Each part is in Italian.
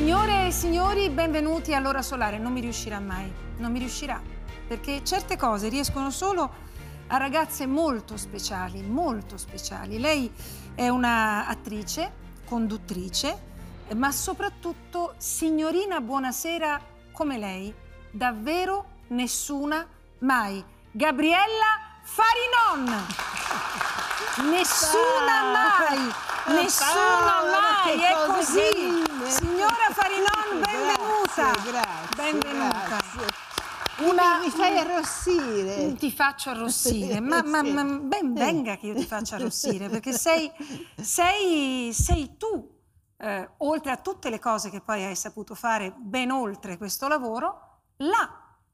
Signore e signori, benvenuti all'ora solare. Non mi riuscirà mai, non mi riuscirà, perché certe cose riescono solo a ragazze molto speciali, molto speciali. Lei è una attrice, conduttrice, ma soprattutto signorina buonasera come lei, davvero nessuna mai. Gabriella Farinon. Nessuna mai, nessuna mai, è così. Eleonora Farinon, benvenuta. Grazie, benvenuta. Grazie. Una, mi, fai arrossire. Mm, ti faccio arrossire, ma, ma, ma, ben venga che io ti faccia arrossire, perché sei, sei, sei tu, eh, oltre a tutte le cose che poi hai saputo fare, ben oltre questo lavoro, la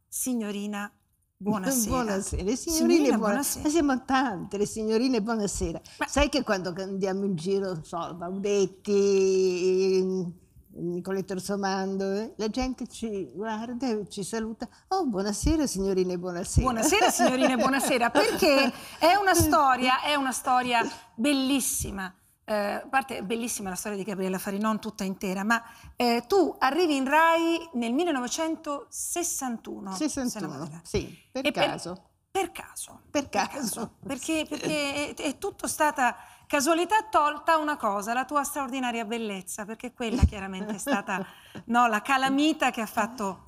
signorina Buonasera. buonasera. Le signorine, buonasera. buonasera. Ma siamo tante, le signorine buonasera. Ma... Sai che quando andiamo in giro, so, Baudetti, Nicoletto Orsomando, eh? la gente ci guarda e ci saluta. Oh, buonasera signorine, buonasera. Buonasera signorine, buonasera, perché è una storia, è una storia bellissima. Eh, parte bellissima la storia di Gabriella Farinon tutta intera, ma eh, tu arrivi in Rai nel 1961. 61, sì, per caso. Per, caso. per caso. Per caso. Perché, perché è, è tutto stata Casualità tolta una cosa, la tua straordinaria bellezza, perché quella chiaramente è stata no, la calamita che ha fatto...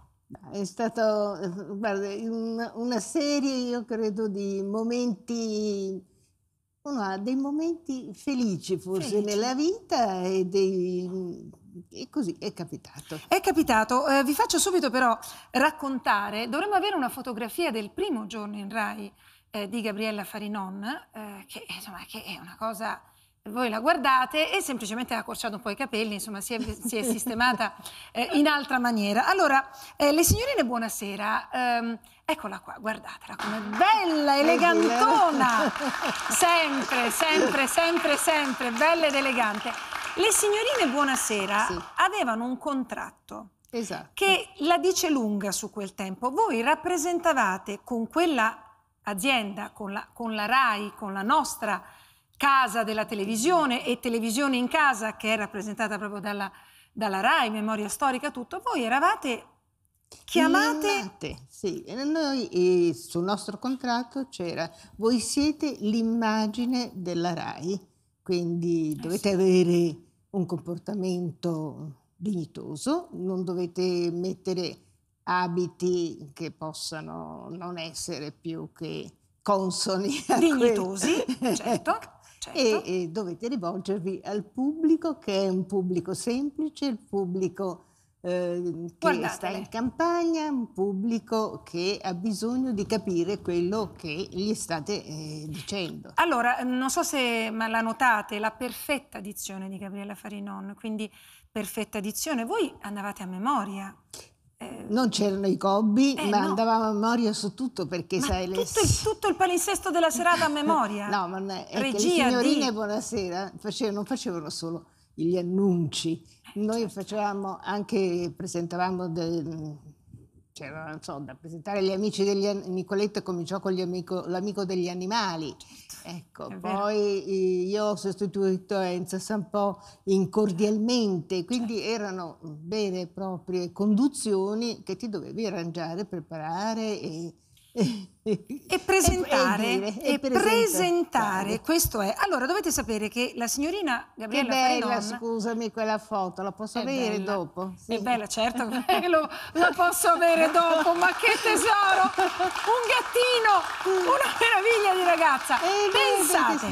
È stata una, serie, io credo, di momenti uno dei momenti felici forse Felice. nella vita e, dei... e così è capitato. È capitato. Eh, vi faccio subito però raccontare, dovremmo avere una fotografia del primo giorno in Rai eh, di Gabriella Farinon, eh, che, insomma, che è una cosa voi la guardate e semplicemente ha accorciato un po' i capelli, insomma si è, si è sistemata eh, in altra maniera. Allora, eh, le signorine, buonasera. Um, eccola qua, guardatela come bella, elegantona, sempre, sempre, sempre, sempre, bella ed elegante. Le signorine, buonasera, sì. avevano un contratto. Esatto. Che la dice lunga su quel tempo. Voi rappresentavate con quella azienda, con la, con la RAI, con la nostra casa della televisione e televisione in casa che è rappresentata proprio dalla, dalla RAI, memoria storica, tutto, voi eravate chiamate... Chiamate, sì. Noi, sul nostro contratto c'era voi siete l'immagine della RAI, quindi eh, dovete eh sì. avere un comportamento dignitoso, non dovete mettere abiti che possano non essere più che consoni. Dignitosi, certo. certo. E, certo. e, dovete rivolgervi al pubblico che è un pubblico semplice, il pubblico eh, che Guardatele. sta in campagna, un pubblico che ha bisogno di capire quello che gli state eh, dicendo. Allora, ehm, non so se la notate, la perfetta dizione di Gabriella Farinon, quindi perfetta dizione, voi andavate a memoria. Eh, non c'erano i cobbi, eh, ma no. andavamo a memoria su tutto perché ma sai tutto, il, tutto il palinsesto della serata a memoria. no, ma non è, è Regia che le signorine di... buonasera facevano, non facevano solo gli annunci, eh, noi certo. facevamo anche presentavamo del, c'era non so, da presentare gli amici degli Nicoletta cominciò con amico, l'amico degli animali Ecco, poi io ho sostituito Enzo Sampo incordialmente, certo. quindi erano vere e proprie conduzioni che ti dovevi arrangiare, preparare e e presentare, e, dire, e presentare questo è allora dovete sapere che la signorina Gabriella che bella Farenon, scusami quella foto la posso avere bella. dopo sì. è bella certo lo, la posso avere dopo ma che tesoro un gattino una meraviglia di ragazza e pensate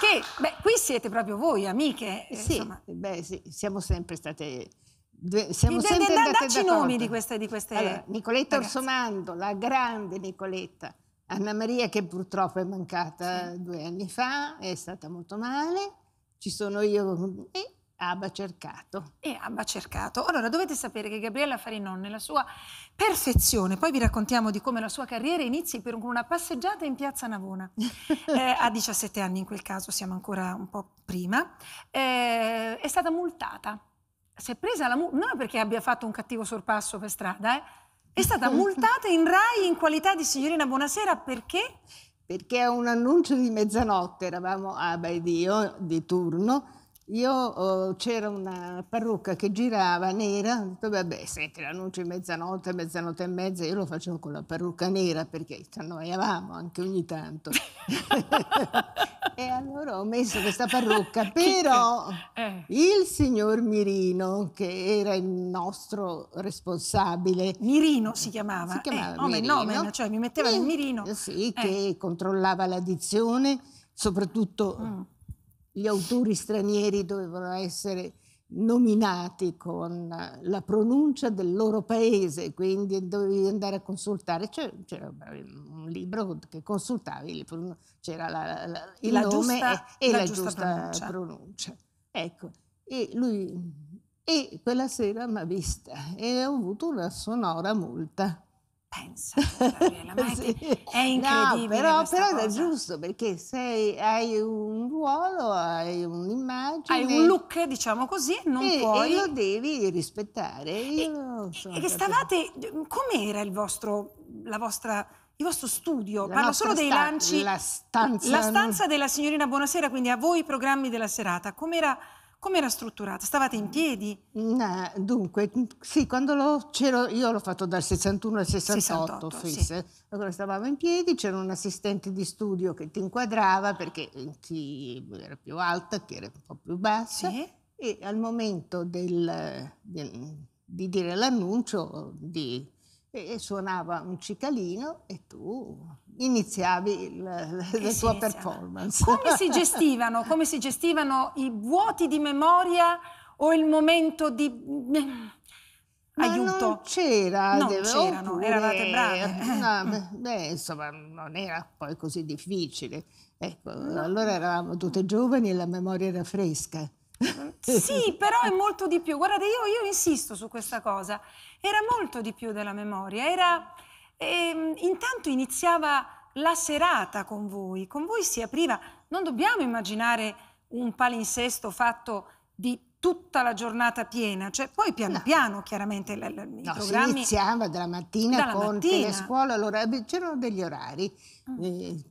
che beh, qui siete proprio voi amiche sì, beh sì siamo sempre state Due, siamo de, sempre de, andate i nomi di queste, di queste allora, Nicoletta ragazze. Orsomando, la grande Nicoletta, Anna Maria che purtroppo è mancata sì. due anni fa, è stata molto male, ci sono io e Abba Cercato. E Abba Cercato. Allora dovete sapere che Gabriella Farinon nella sua perfezione, poi vi raccontiamo di come la sua carriera inizi per una passeggiata in piazza Navona, eh, a 17 anni in quel caso, siamo ancora un po' prima, eh, è stata multata si è presa la multa, non perché abbia fatto un cattivo sorpasso per strada, eh, è stata multata in RAI in qualità di signorina Buonasera perché? Perché a un annuncio di mezzanotte eravamo a ed io di turno io oh, c'era una parrucca che girava nera, ho detto vabbè, senti l'annuncio di mezzanotte, mezzanotte e mezza, io lo facevo con la parrucca nera perché ci annoiavamo anche ogni tanto. e allora ho messo questa parrucca, però eh. il signor Mirino, che era il nostro responsabile. Mirino si chiamava? Si chiamava eh, nome, Mirino. Nome, cioè mi metteva eh, nel mirino. Sì, eh. che controllava l'addizione, soprattutto... Mm gli autori stranieri dovevano essere nominati con la pronuncia del loro paese, quindi dovevi andare a consultare, c'era, un libro che consultavi, c'era la, la, il la nome giusta, e, e, la, giusta, giusta pronuncia. pronuncia. Ecco, e lui e quella sera mi ha vista e ho avuto una sonora multa pensa, sì. è incredibile. No, però, però è giusto perché se hai un ruolo, hai un'immagine. Hai un look, diciamo così, non e, puoi. E lo devi rispettare. Io e, so, e stavate. Com'era il vostro, la vostra il vostro studio, la parlo solo dei lanci. La stanza. La stanza della signorina Buonasera, quindi a voi i programmi della serata. Com'era come era strutturata? Stavate in piedi? No, mm, eh, dunque, mm, sì, quando lo, c'ero, io l'ho fatto dal 61 al 68, 68 Sì. Allora stavamo in piedi, c'era un assistente di studio che ti inquadrava perché chi era più alta, chi era un po' più bassa. Sì. E al momento del, del, di dire l'annuncio di, e, e suonava un cicalino e tu iniziavi il, la tua inizia. performance. Come si, gestivano, come si gestivano i vuoti di memoria o il momento di... Mm, Ma aiuto. Non c'era, non c'erano, oppure, eravate bravi. No, beh, insomma, non era poi così difficile. Ecco, no. allora eravamo tutte giovani e la memoria era fresca. sì, però è molto di più. Guardate, io, io insisto su questa cosa. Era molto di più della memoria. Era e ehm, intanto iniziava la serata con voi, con voi si apriva, non dobbiamo immaginare un palinsesto fatto di tutta la giornata piena, cioè poi piano no. piano chiaramente la, la, i programmi... si iniziava dalla mattina dalla con mattina. scuola, allora eh, c'erano degli orari, mm. eh,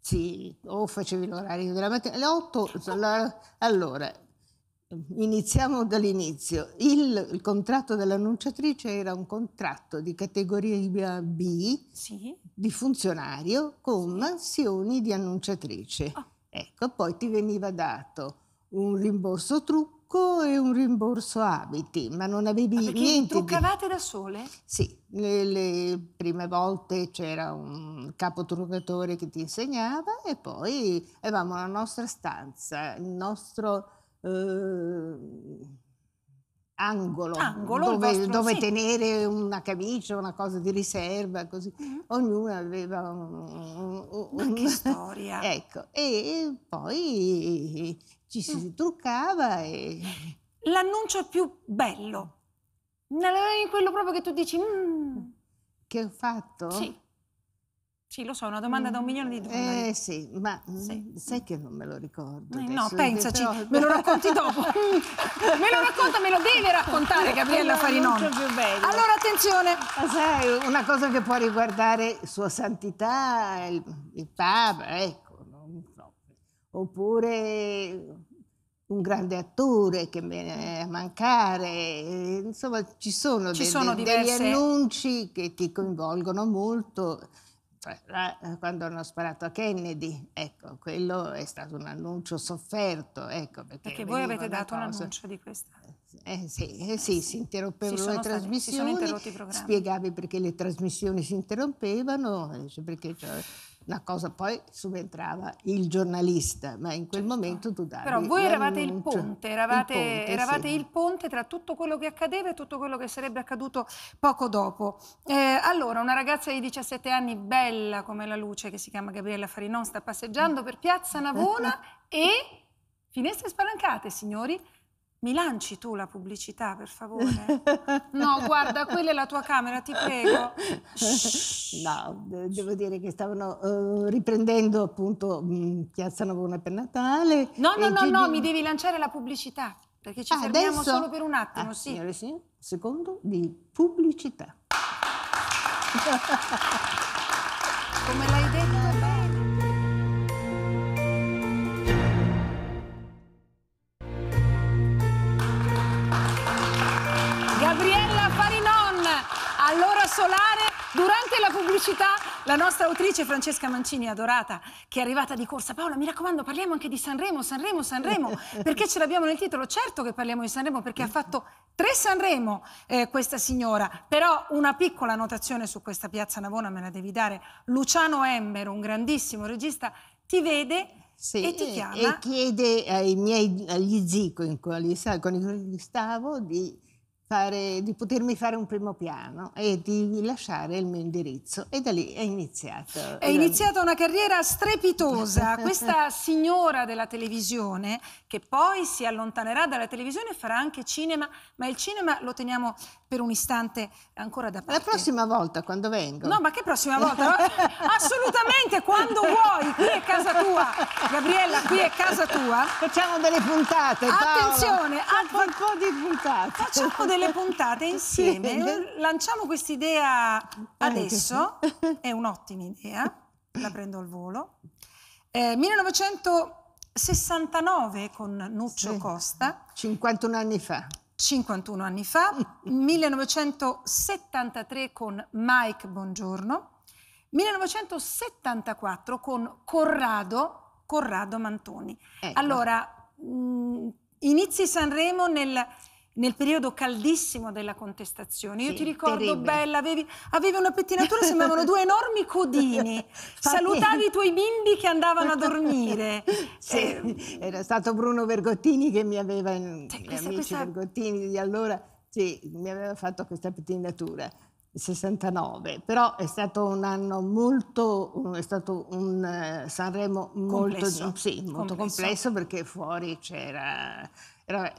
sì, o facevi l'orario della mattina, alle 8, oh. allora Iniziamo dall'inizio. Il, il, contratto dell'annunciatrice era un contratto di categoria B sì. di funzionario con mansioni di annunciatrice. Oh. Ecco, poi ti veniva dato un rimborso trucco e un rimborso abiti, ma non avevi ma ah, niente. Truccavate di... da sole? Sì, le, le prime volte c'era un capo truccatore che ti insegnava e poi avevamo la nostra stanza, il nostro eh, angolo, angolo, dove, dove sì. tenere una camicia, una cosa di riserva, così. Mm-hmm. Ognuno aveva una un, storia. ecco, e poi ci si mm. truccava e... L'annuncio più bello, quello proprio che tu dici... Mm. Che ho fatto? Sì. Sì, lo so, è una domanda da un milione di dollari. Eh sì, ma mm, sì. sai che non me lo ricordo. Eh, no, pensaci, però... me lo racconti dopo. me lo racconta, me lo devi raccontare, Gabriella Farinoni. Allora, attenzione. Ma sai, una cosa che può riguardare Sua Santità, il, il Papa, ecco, non so. Oppure un grande attore che viene a mancare, insomma ci sono, ci de, sono diverse... degli annunci che ti coinvolgono molto cioè, eh, quando hanno sparato a Kennedy, ecco, quello è stato un annuncio sofferto. Ecco, perché, perché voi avete dato un annuncio di questa eh, eh sì, eh sì, si interrompevano si le trasmissioni, stati, spiegavi perché le trasmissioni si interrompevano, eh, perché cioè, la cosa poi subentrava il giornalista, ma in quel certo. momento tu davi Però voi eravate il ponte, eravate, il ponte, eravate sì. il ponte, tra tutto quello che accadeva e tutto quello che sarebbe accaduto poco dopo. Eh, allora, una ragazza di 17 anni, bella come la luce, che si chiama Gabriella Farinon, sta passeggiando per Piazza Navona e... Finestre spalancate, signori, mi lanci tu la pubblicità, per favore? No, guarda, quella è la tua camera, ti prego. No, devo dire che stavano uh, riprendendo appunto mh, mm, Piazza Navona per Natale. No, no, no, Gigi... no, mi devi lanciare la pubblicità, perché ci ah, fermiamo adesso? solo per un attimo, ah, sì. Signore, sì. Secondo di pubblicità. Come la solare durante la pubblicità la nostra autrice Francesca Mancini, adorata, che è arrivata di corsa. Paola, mi raccomando, parliamo anche di Sanremo, Sanremo, Sanremo, perché ce l'abbiamo nel titolo. Certo che parliamo di Sanremo perché ha fatto tre Sanremo eh, questa signora, però una piccola notazione su questa piazza Navona me la devi dare. Luciano Emmer, un grandissimo regista, ti vede sì, e, e chiede ai miei, agli zii con, i quali stavo di fare, di potermi fare un primo piano e di lasciare il mio indirizzo. E da lì è iniziato. È iniziata una carriera strepitosa. Questa signora della televisione, che poi si allontanerà dalla televisione e farà anche cinema, ma il cinema lo teniamo per un istante ancora da parte. La prossima volta, quando vengo. No, ma che prossima volta? Assolutamente, quando vuoi. Qui è casa tua. Gabriella, qui è casa tua. Facciamo delle puntate. Attenzione, Paola. Attenzione. Un po' di puntate. Facciamo delle le puntate insieme. Sì. Lanciamo quest'idea adesso, è un'ottima idea, la prendo al volo. Eh, 1969 con Nuccio sì. Costa. 51 anni fa. 51 anni fa, 1973 con Mike Buongiorno. 1974 con Corrado, Corrado Mantoni. Ecco. Allora, mh, mm, inizi Sanremo nel nel periodo caldissimo della contestazione. Io ti ricordo, terribile. Bella, avevi, avevi, una pettinatura, sembravano due enormi codini. Salutavi i tuoi bimbi che andavano a dormire. Sì, eh, era stato Bruno Vergottini che mi aveva, cioè, questa, questa... Vergottini di allora, sì, mi aveva fatto questa pettinatura. 69, però è stato un anno molto, è stato un eh, Sanremo molto complesso, sì, molto complesso. complesso perché fuori c'era era,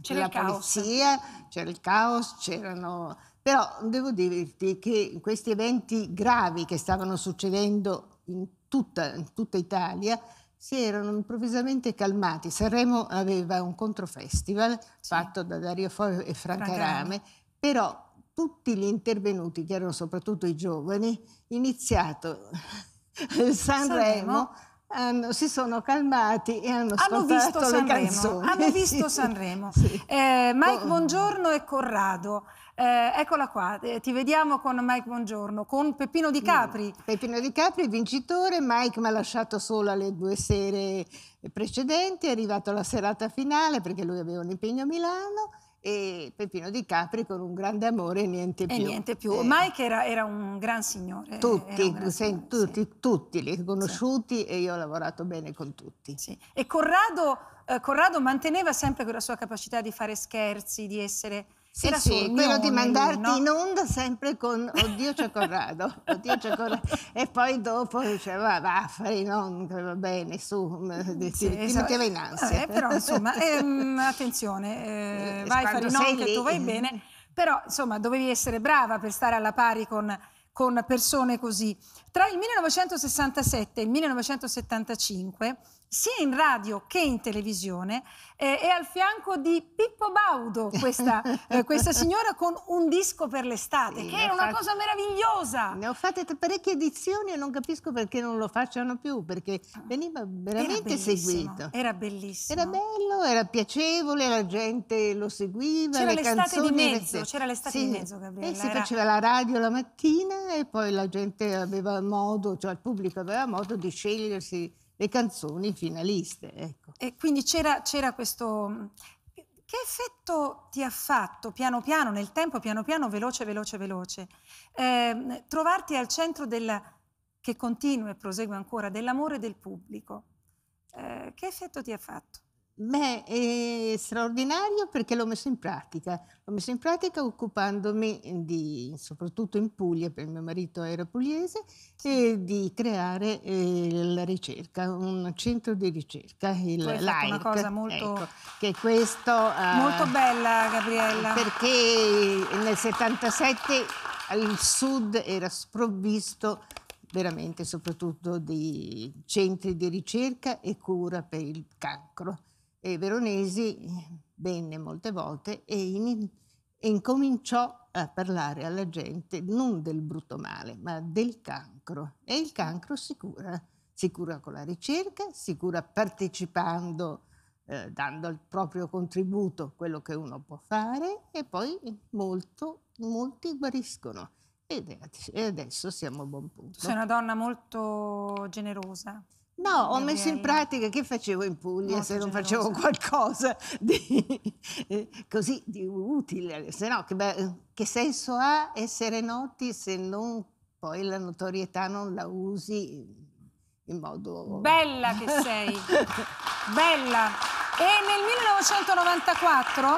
c'era la polizia, c'era il caos, c'erano... Però devo dirti che questi eventi gravi che stavano succedendo in tutta, in tutta Italia si erano improvvisamente calmati. Sanremo aveva un controfestival sì. fatto da Dario Fo e Franca, Franca Rame, però tutti gli intervenuti, che erano soprattutto i giovani, iniziato Sanremo, Sanremo hanno, si sono calmati e hanno, hanno visto Sanremo. Hanno visto Sanremo. sì. eh, Mike, buongiorno e Corrado. Eh, eccola qua, eh, ti vediamo con Mike Buongiorno, con Peppino Di mm, Capri. Peppino Di Capri, vincitore, Mike mi ha lasciato solo alle due sere precedenti, è arrivato alla serata finale perché lui aveva un impegno a Milano e Peppino Di Capri con un grande amore e niente più. E niente più. Eh. Mike era, era, un gran signore. Tutti, un gran signore, tutti, sì. tutti, li conosciuti sì. e io ho lavorato bene con tutti. Sì. E Corrado, eh, Corrado manteneva sempre quella sua capacità di fare scherzi, di essere sì, sì, quello di mandarti in onda sempre con Oddio c'è Corrado, Oddio c'è Corrado. E poi dopo diceva, va a fare va bene, su, mm, ti, sì, ti esatto. metteva in ansia. Eh, però insomma, ehm, attenzione, eh, eh vai a fare in onda, che tu vai bene. Però insomma, dovevi essere brava per stare alla pari con, con persone così. Tra il 1967 e il 1975 sia in radio che in televisione, eh, è al fianco di Pippo Baudo, questa, eh, questa signora con un disco per l'estate, sì, che è una cosa meravigliosa. Ne ho fatte parecchie edizioni e non capisco perché non lo facciano più, perché ah, veniva veramente era seguito. Era bellissimo. Era bello, era piacevole, la gente lo seguiva. C'era le l'estate canzoni, di mezzo, c'era l'estate sì. di mezzo, Gabriella. E eh si era... faceva la radio la mattina e poi la gente aveva modo, cioè il pubblico aveva modo di scegliersi le canzoni finaliste. Ecco. E quindi c'era, c'era questo... Che effetto ti ha fatto piano piano, nel tempo, piano piano, veloce, veloce, veloce, eh, trovarti al centro della, che continua e prosegue ancora, dell'amore del pubblico? Eh, che effetto ti ha fatto? Beh, è straordinario perché l'ho messo in pratica. L'ho messo in pratica occupandomi di, soprattutto in Puglia, perché mio marito era pugliese, di creare eh, la ricerca, un centro di ricerca, il LAIC. una cosa molto... Ecco, che questo, eh, molto bella, Gabriella. Perché nel 77 il sud era sprovvisto veramente soprattutto di centri di ricerca e cura per il cancro eh, Veronesi venne molte volte e, in, e incominciò a parlare alla gente non del brutto male, ma del cancro. E il cancro si cura, si cura con la ricerca, si cura partecipando, eh, dando il proprio contributo, quello che uno può fare, e poi molto, molti guariscono. E adesso siamo a buon punto. Sei una donna molto generosa. No, ho messo in pratica che facevo in Puglia Molto se non generosa. facevo qualcosa di, eh, così di utile, se no che, beh, che, senso ha essere noti se non poi la notorietà non la usi in modo... Bella che sei, bella! E nel 1994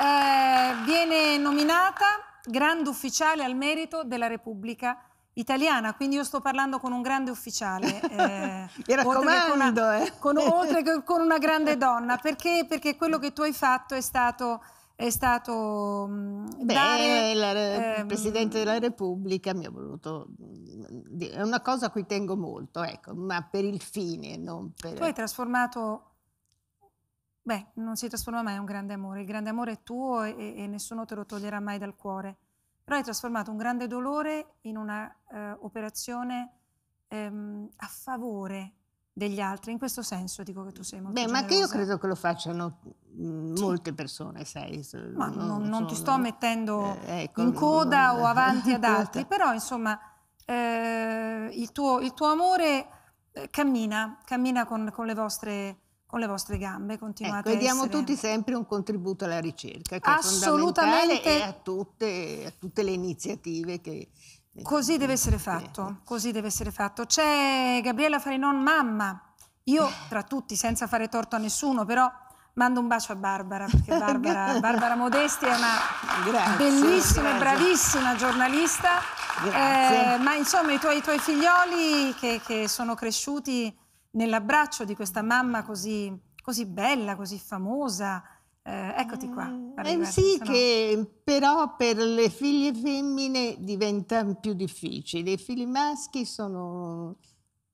eh, viene nominata Grande Ufficiale al Merito della Repubblica italiana, quindi io sto parlando con un grande ufficiale, eh, Mi raccomando, con, una, eh. con, oltre che con una grande donna, perché, perché quello che tu hai fatto è stato è stato mm, Beh, dare, il ehm... Presidente della Repubblica mi ha voluto mm, è una cosa a cui tengo molto ecco, ma per il fine non per... tu hai trasformato Beh, non si trasforma mai un grande amore, il grande amore è tuo e, e nessuno te lo toglierà mai dal cuore. Però hai trasformato un grande dolore in un'operazione eh, ehm, a favore degli altri. In questo senso dico che tu sei molto Beh, generosa. ma che io credo che lo facciano mh, mm, sì. molte persone, sai. Ma non, non, non ti sto mettendo eh, ecco, in coda non, o avanti ad altri, però insomma eh, il, tuo, il, tuo, amore eh, cammina, cammina con, con, le vostre con le vostre gambe, continuate ecco, a diamo essere... tutti sempre un contributo alla ricerca, che Assolutamente. è fondamentale a tutte, a tutte le iniziative che, eh, Così deve essere eh, fatto, eh. così deve essere fatto. C'è Gabriella Farinon, mamma. Io, tra tutti, senza fare torto a nessuno, però mando un bacio a Barbara, perché Barbara, Barbara Modesti è una grazie, bellissima e bravissima giornalista. Eh, ma insomma, i tuoi, i tuoi figlioli che, che sono cresciuti nell'abbraccio di questa mamma così, così bella, così famosa. Eh, eccoti qua. Guarda, mm, eh, sì, no... che però per le figlie femmine diventa più difficile. I figli maschi sono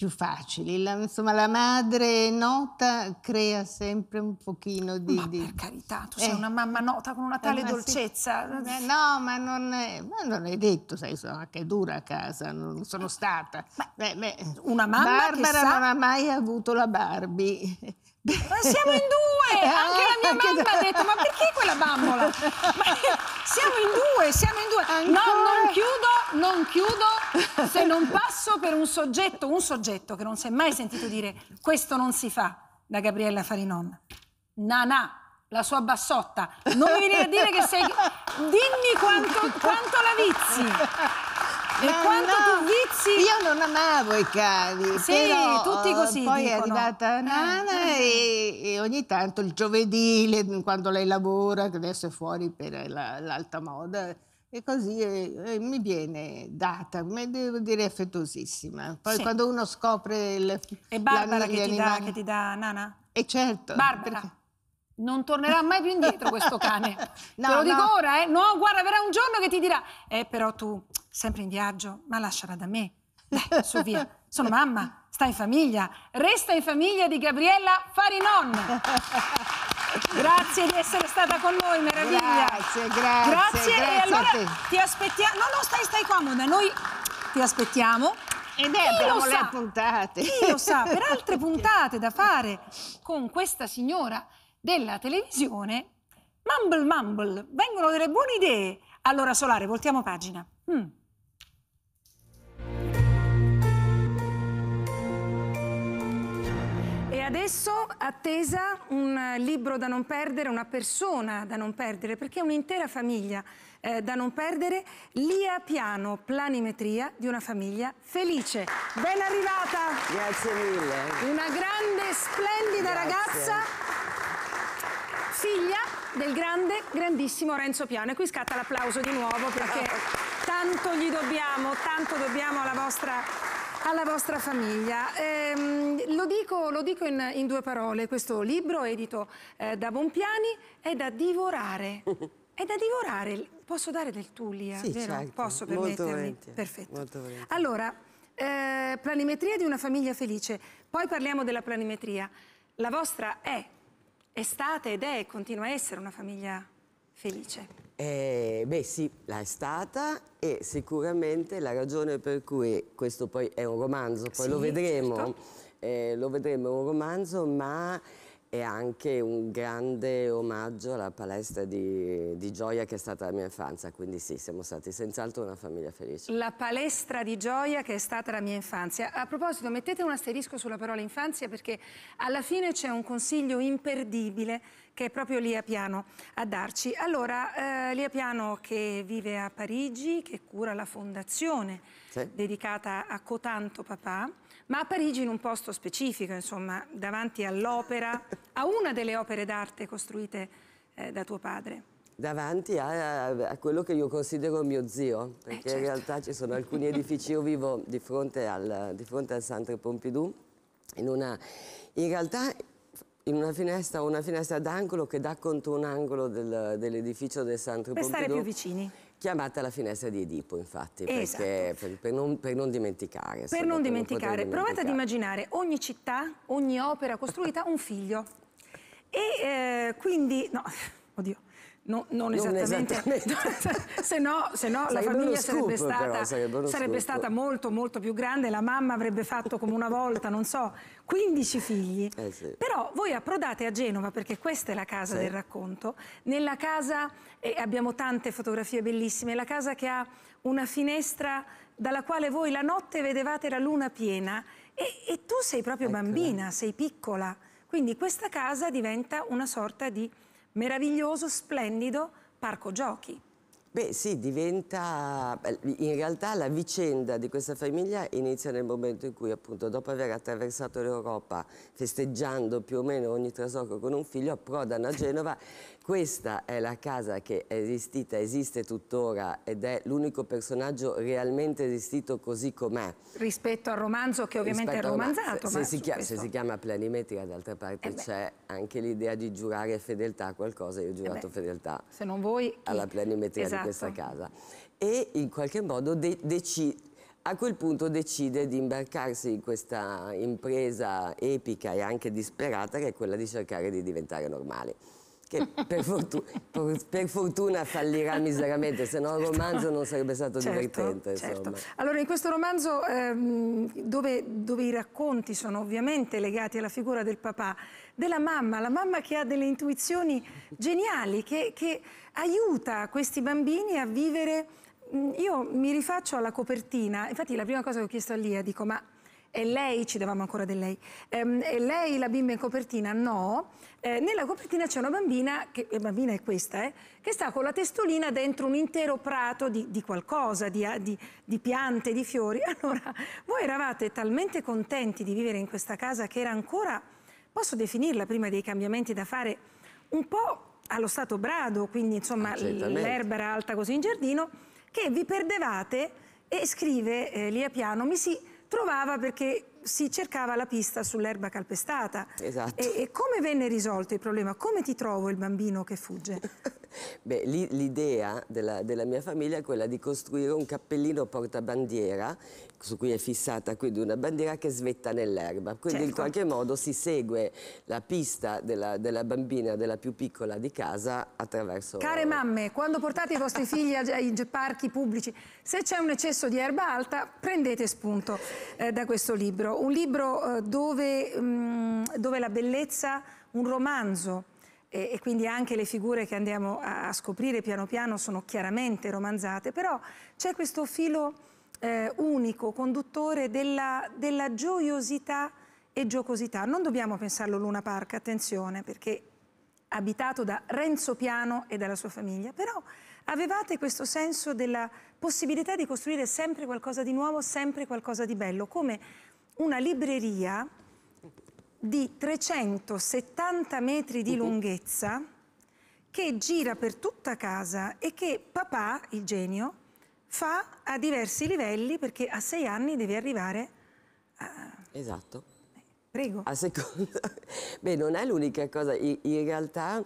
più facili. La, insomma, la madre nota crea sempre un pochino di... Ma di... per carità, tu sei eh. una mamma nota con una eh, tale eh, dolcezza. Sì. No, ma non, è, ma non, è, detto, sai, sono anche ah, dura a casa, non sono stata. Ma, beh, beh, una mamma Barbara sa... non ha mai avuto la Barbie. Ma siamo in due! Ah, anche la mia mamma ha detto: Ma perché quella bambola? Ma siamo in due, siamo in due. No, non chiudo, non chiudo se non passo per un soggetto, un soggetto che non si è mai sentito dire questo non si fa da Gabriella Farinon. Nana, la sua bassotta. Non mi venire a dire che sei. Dimmi quanto, quanto la vizi. E ma quanto no, tu vizi! Io non amavo i cani. Sì, però, tutti così. Eh, poi dicono. è arrivata eh, Nana eh, eh. e, e, ogni tanto il giovedì, quando lei lavora, che adesso è fuori per l'alta moda. E così eh, mi viene data, mi devo dire affettuosissima. Poi sì. quando uno scopre il, E Barbara che ti, dà, che ti, dà, Nana? E certo. Barbara. Perché non tornerà mai più indietro questo cane. no, Te lo no. dico ora, eh? No, guarda, verrà un giorno che ti dirà, eh, però tu sempre in viaggio, ma lasciala da me. Beh, su via, sono mamma, sta in famiglia, resta in famiglia di Gabriella Farinon. Grazie di essere stata con noi, meraviglia. Grazie, grazie. Grazie, grazie e allora ti aspettiamo. No, no, stai, stai comoda, noi ti aspettiamo. Ed è per le sa? puntate. Chi lo sa, per altre puntate da fare con questa signora della televisione, mumble mumble, vengono delle buone idee. Allora Solare, voltiamo pagina. Mm. Adesso attesa un eh, libro da non perdere, una persona da non perdere, perché è un'intera famiglia eh, da non perdere. Lia Piano, planimetria di una famiglia felice. Ben arrivata! Grazie mille. Una grande, splendida Grazie. ragazza, figlia del grande, grandissimo Renzo Piano. E qui scatta l'applauso di nuovo perché tanto gli dobbiamo, tanto dobbiamo alla vostra alla vostra famiglia. Eh, lo dico, lo dico in, in, due parole, questo libro edito eh, da Bompiani è da divorare. È da divorare, posso dare del tu, Lia? Sì, vero? Certo. Posso permettermi? Perfetto. Molto allora, eh, planimetria di una famiglia felice, poi parliamo della planimetria. La vostra è, è stata ed è e continua a essere una famiglia felice felice? Eh, beh sì, l'è stata e sicuramente la ragione per cui questo poi è un romanzo, poi sì, lo vedremo, certo. eh, lo vedremo, è un romanzo ma e anche un grande omaggio alla palestra di, di, gioia che è stata la mia infanzia, quindi sì, siamo stati senz'altro una famiglia felice. La palestra di gioia che è stata la mia infanzia. A proposito, mettete un asterisco sulla parola infanzia perché alla fine c'è un consiglio imperdibile che è proprio Lia Piano a darci. Allora, eh, Lia Piano che vive a Parigi, che cura la fondazione sì. dedicata a Cotanto Papà, ma a Parigi in un posto specifico, insomma, davanti all'opera, a una delle opere d'arte costruite eh, da tuo padre. Davanti a, a, quello che io considero mio zio, eh, perché eh, certo. in realtà ci sono alcuni edifici, io vivo di fronte al, di fronte al Centre Pompidou, in, una, in realtà in una finestra, una finestra d'angolo che dà contro un angolo del, dell'edificio del Centre per Pompidou. Per stare più vicini chiamata la finestra di Edipo, infatti, esatto. perché, per, per, non, per, non, dimenticare. Per non dimenticare. non provate ad immaginare ogni città, ogni opera costruita, un figlio. E eh, quindi, no, oddio, No, non, non, esattamente, esattamente. se no, se no la famiglia sarebbe, stata, però, sarebbe, stata, molto molto più grande, la mamma avrebbe fatto come una volta, non so, 15 figli. Eh sì. Però voi approdate a Genova, perché questa è la casa sì. del racconto, nella casa, e abbiamo tante fotografie bellissime, la casa che ha una finestra dalla quale voi la notte vedevate la luna piena e, e tu sei proprio ecco. bambina, sei piccola, quindi questa casa diventa una sorta di meraviglioso, splendido parco giochi. Beh sì, diventa... In realtà la vicenda di questa famiglia inizia nel momento in cui appunto dopo aver attraversato l'Europa festeggiando più o meno ogni trasloco con un figlio approdano a Genova questa è la casa che è esistita, esiste tuttora ed è l'unico personaggio realmente esistito così com'è. Rispetto al romanzo che ovviamente Rispetto è romanzato. Se, se, si chiama, se, si chiama, planimetria, d'altra parte eh c'è anche l'idea di giurare fedeltà a qualcosa, io ho eh giurato eh fedeltà se non voi, alla planimetria esatto. di questa esatto. casa. E in qualche modo de decide a quel punto decide di imbarcarsi in questa impresa epica e anche disperata che è quella di cercare di diventare normale che per, fortuna, per fortuna fallirà miseramente, se no il certo. romanzo non sarebbe stato certo, divertente. Certo. Allora in questo romanzo ehm, dove, dove, i racconti sono ovviamente legati alla figura del papà, della mamma, la mamma che ha delle intuizioni geniali, che, che aiuta questi bambini a vivere... Io mi rifaccio alla copertina, infatti la prima cosa che ho chiesto a Lia, dico ma e lei, ci davamo ancora del lei, ehm, e lei la bimba in copertina? No. Eh, nella copertina c'è una bambina, che la bambina è questa, eh, che sta con la testolina dentro un intero prato di, di qualcosa, di, ah, di, di, piante, di fiori. Allora, voi eravate talmente contenti di vivere in questa casa che era ancora, posso definirla prima dei cambiamenti da fare, un po' allo stato brado, quindi insomma l'erba era alta così in giardino, che vi perdevate e scrive eh, Lia Piano, mi si trovava perché si cercava la pista sull'erba calpestata. Esatto. E, e, come venne risolto il problema? Come ti trovo il bambino che fugge? Beh, l'idea della, della, mia famiglia è quella di costruire un cappellino portabandiera su cui è fissata quindi una bandiera che svetta nell'erba. Quindi certo. in qualche modo si segue la pista della, della, bambina, della più piccola di casa attraverso... Care mamme, quando portate i vostri figli ai parchi pubblici, se c'è un eccesso di erba alta, prendete spunto eh, da questo libro libro, un libro eh, dove, mm, dove la bellezza, un romanzo, e, e, quindi anche le figure che andiamo a, a scoprire piano piano sono chiaramente romanzate, però c'è questo filo eh, unico, conduttore della, della, gioiosità e giocosità. Non dobbiamo pensarlo Luna Park, attenzione, perché abitato da Renzo Piano e dalla sua famiglia, però avevate questo senso della possibilità di costruire sempre qualcosa di nuovo, sempre qualcosa di bello, come una libreria di 370 metri di mhm. lunghezza che gira per tutta casa e che papà, il genio, fa a diversi livelli perché a sei anni devi arrivare a... Esatto. Prego. A seconda... Beh, non è l'unica cosa, in realtà